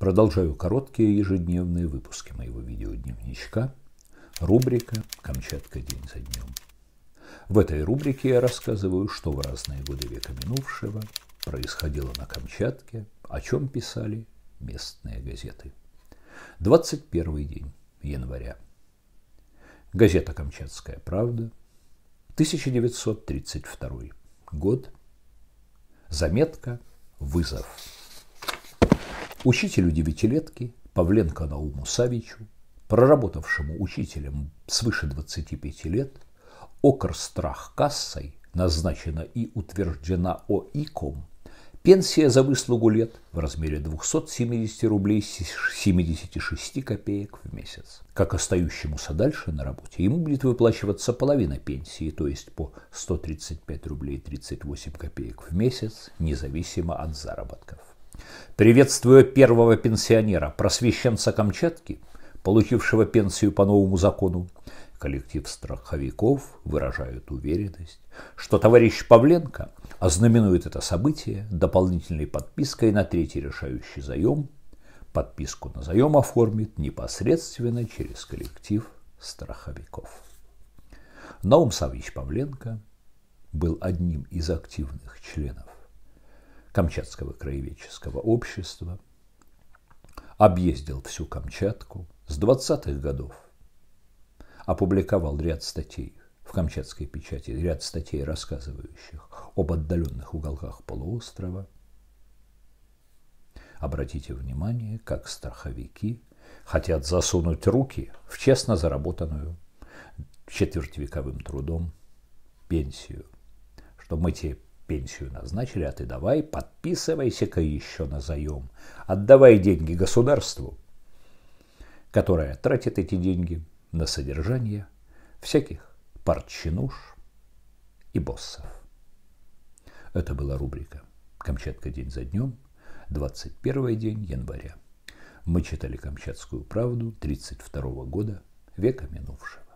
Продолжаю короткие ежедневные выпуски моего видеодневничка. Рубрика «Камчатка день за днем». В этой рубрике я рассказываю, что в разные годы века минувшего происходило на Камчатке, о чем писали местные газеты. 21 день января. Газета «Камчатская правда», 1932 год. Заметка «Вызов». Учителю девятилетки Павленко Науму Савичу, проработавшему учителем свыше 25 лет, окорстрах кассой назначена и утверждена ОИКом пенсия за выслугу лет в размере 270 рублей 76 копеек в месяц. Как остающемуся дальше на работе, ему будет выплачиваться половина пенсии, то есть по 135 рублей 38 копеек в месяц, независимо от заработков. Приветствую первого пенсионера, просвещенца Камчатки, получившего пенсию по новому закону. Коллектив страховиков выражает уверенность, что товарищ Павленко ознаменует это событие дополнительной подпиской на третий решающий заем. Подписку на заем оформит непосредственно через коллектив страховиков. Наум Савич Павленко был одним из активных членов Камчатского краеведческого общества, объездил всю Камчатку с 20-х годов, опубликовал ряд статей в камчатской печати, ряд статей, рассказывающих об отдаленных уголках полуострова. Обратите внимание, как страховики хотят засунуть руки в честно заработанную четвертьвековым трудом пенсию, что мы те пенсию назначили, а ты давай, подписывайся-ка еще на заем. Отдавай деньги государству, которое тратит эти деньги на содержание всяких парчинуш и боссов. Это была рубрика «Камчатка день за днем», 21 день января. Мы читали «Камчатскую правду» 32 года, века минувшего.